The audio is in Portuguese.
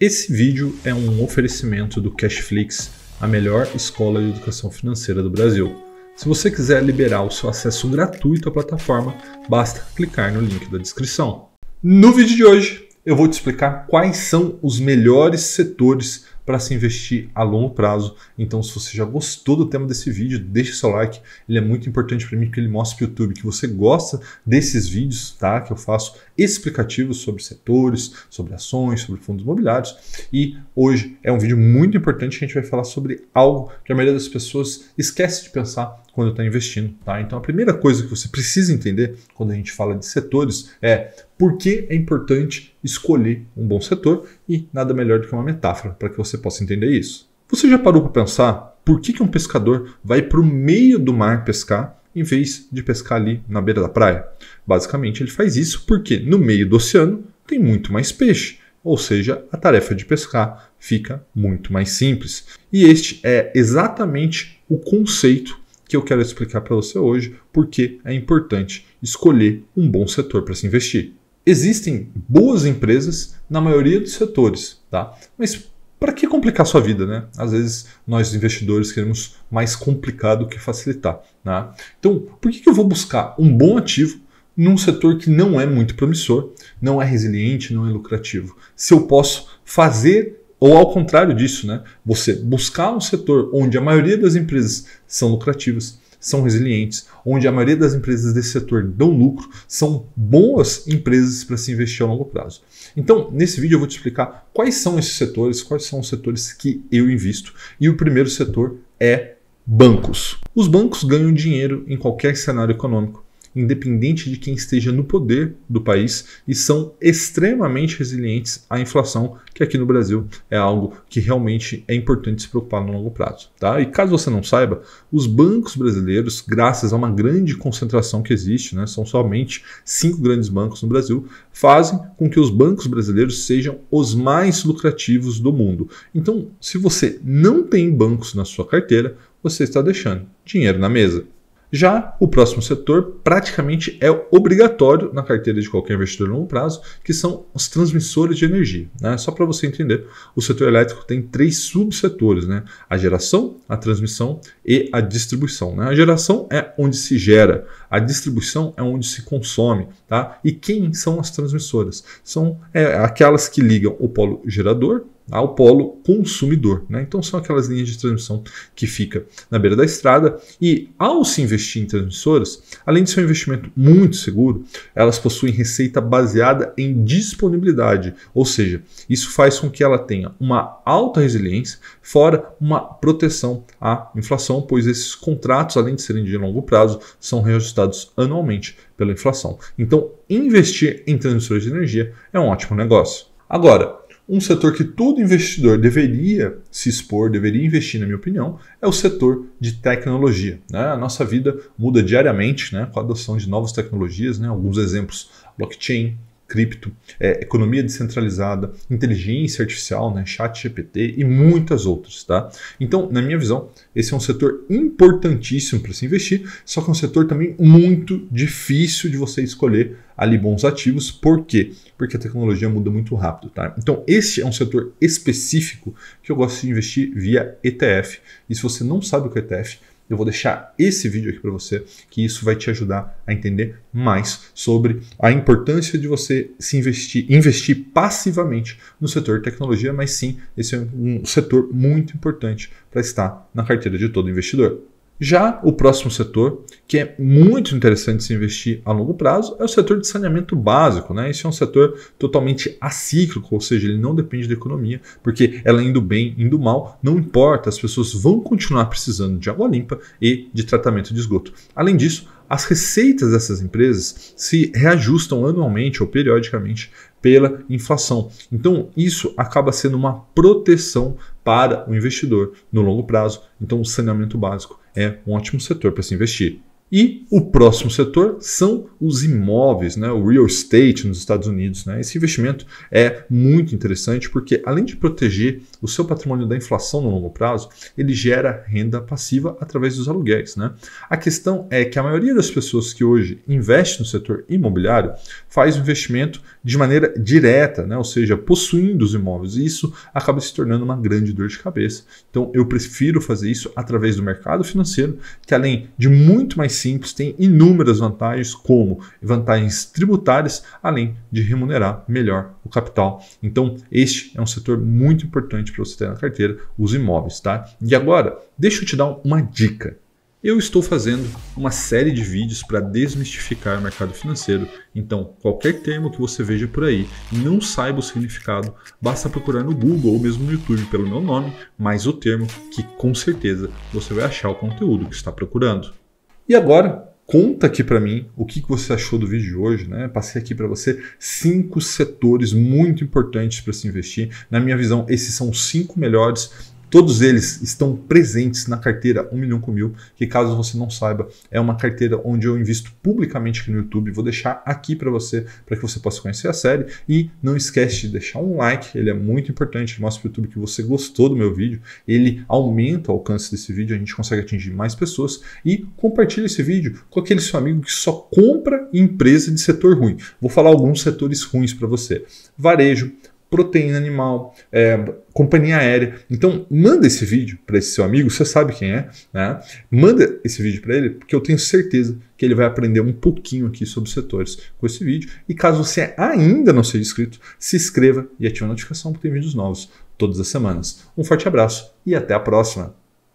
Esse vídeo é um oferecimento do Cashflix, a melhor escola de educação financeira do Brasil. Se você quiser liberar o seu acesso gratuito à plataforma, basta clicar no link da descrição. No vídeo de hoje, eu vou te explicar quais são os melhores setores para se investir a longo prazo. Então, se você já gostou do tema desse vídeo, deixe seu like. Ele é muito importante para mim porque ele mostra para o YouTube que você gosta desses vídeos, tá? Que eu faço explicativos sobre setores, sobre ações, sobre fundos imobiliários. E hoje é um vídeo muito importante que a gente vai falar sobre algo que a maioria das pessoas esquece de pensar quando está investindo. Tá? Então a primeira coisa que você precisa entender quando a gente fala de setores é por que é importante escolher um bom setor e nada melhor do que uma metáfora para que você possa entender isso. Você já parou para pensar por que, que um pescador vai para o meio do mar pescar em vez de pescar ali na beira da praia? Basicamente, ele faz isso porque no meio do oceano tem muito mais peixe, ou seja, a tarefa de pescar fica muito mais simples. E este é exatamente o conceito que eu quero explicar para você hoje, porque é importante escolher um bom setor para se investir. Existem boas empresas na maioria dos setores, tá? Mas para que complicar sua vida, né? Às vezes nós investidores queremos mais complicado que facilitar, né? Então, por que, que eu vou buscar um bom ativo num setor que não é muito promissor, não é resiliente, não é lucrativo? Se eu posso fazer ou ao contrário disso, né? Você buscar um setor onde a maioria das empresas são lucrativas, são resilientes, onde a maioria das empresas desse setor dão lucro, são boas empresas para se investir a longo prazo. Então, nesse vídeo eu vou te explicar quais são esses setores, quais são os setores que eu invisto. E o primeiro setor é bancos. Os bancos ganham dinheiro em qualquer cenário econômico independente de quem esteja no poder do país, e são extremamente resilientes à inflação, que aqui no Brasil é algo que realmente é importante se preocupar no longo prazo. Tá? E caso você não saiba, os bancos brasileiros, graças a uma grande concentração que existe, né, são somente cinco grandes bancos no Brasil, fazem com que os bancos brasileiros sejam os mais lucrativos do mundo. Então, se você não tem bancos na sua carteira, você está deixando dinheiro na mesa. Já o próximo setor praticamente é obrigatório na carteira de qualquer investidor a longo prazo, que são os transmissores de energia. Né? Só para você entender, o setor elétrico tem três subsetores: né? a geração, a transmissão e a distribuição. Né? A geração é onde se gera, a distribuição é onde se consome. Tá? E quem são as transmissoras? São é, aquelas que ligam o polo gerador ao polo consumidor. Né? Então são aquelas linhas de transmissão que fica na beira da estrada e ao se investir em transmissoras, além de ser um investimento muito seguro, elas possuem receita baseada em disponibilidade, ou seja, isso faz com que ela tenha uma alta resiliência, fora uma proteção à inflação, pois esses contratos, além de serem de longo prazo, são reajustados anualmente pela inflação. Então, investir em transmissores de energia é um ótimo negócio. Agora, um setor que todo investidor deveria se expor, deveria investir, na minha opinião, é o setor de tecnologia. Né? A nossa vida muda diariamente né, com a adoção de novas tecnologias, né? alguns exemplos, blockchain, cripto, é, economia descentralizada, inteligência artificial, né, chat GPT e muitas outras, tá? Então, na minha visão, esse é um setor importantíssimo para se investir, só que é um setor também muito difícil de você escolher ali bons ativos. Por quê? Porque a tecnologia muda muito rápido, tá? Então, esse é um setor específico que eu gosto de investir via ETF. E se você não sabe o que é ETF, eu vou deixar esse vídeo aqui para você, que isso vai te ajudar a entender mais sobre a importância de você se investir, investir passivamente no setor tecnologia, mas sim, esse é um setor muito importante para estar na carteira de todo investidor. Já o próximo setor, que é muito interessante se investir a longo prazo, é o setor de saneamento básico. Né? Esse é um setor totalmente acíclico, ou seja, ele não depende da economia, porque ela indo bem, indo mal, não importa, as pessoas vão continuar precisando de água limpa e de tratamento de esgoto. Além disso, as receitas dessas empresas se reajustam anualmente ou periodicamente pela inflação. Então, isso acaba sendo uma proteção para o investidor no longo prazo. Então, o saneamento básico é um ótimo setor para se investir. E o próximo setor são os imóveis, né? o real estate nos Estados Unidos. Né? Esse investimento é muito interessante porque, além de proteger o seu patrimônio da inflação no longo prazo, ele gera renda passiva através dos aluguéis. Né? A questão é que a maioria das pessoas que hoje investe no setor imobiliário faz o investimento de maneira direta, né? ou seja, possuindo os imóveis, e isso acaba se tornando uma grande dor de cabeça. Então, eu prefiro fazer isso através do mercado financeiro, que além de muito mais simples tem inúmeras vantagens, como vantagens tributárias, além de remunerar melhor o capital. Então, este é um setor muito importante para você ter na carteira os imóveis, tá? E agora, deixa eu te dar uma dica. Eu estou fazendo uma série de vídeos para desmistificar o mercado financeiro, então qualquer termo que você veja por aí e não saiba o significado, basta procurar no Google ou mesmo no YouTube pelo meu nome, mais o termo que com certeza você vai achar o conteúdo que está procurando. E agora, conta aqui para mim o que você achou do vídeo de hoje, né? Passei aqui para você cinco setores muito importantes para se investir. Na minha visão, esses são os cinco melhores Todos eles estão presentes na carteira 1 milhão com mil, que caso você não saiba, é uma carteira onde eu invisto publicamente aqui no YouTube. Vou deixar aqui para você, para que você possa conhecer a série. E não esquece de deixar um like, ele é muito importante. Mostra para o YouTube que você gostou do meu vídeo. Ele aumenta o alcance desse vídeo, a gente consegue atingir mais pessoas. E compartilha esse vídeo com aquele seu amigo que só compra empresa de setor ruim. Vou falar alguns setores ruins para você: varejo, proteína animal, é, companhia aérea. Então, manda esse vídeo para esse seu amigo, você sabe quem é, né? Manda esse vídeo para ele, porque eu tenho certeza que ele vai aprender um pouquinho aqui sobre setores com esse vídeo. E caso você ainda não seja inscrito, se inscreva e ative a notificação, porque tem vídeos novos todas as semanas. Um forte abraço e até a próxima!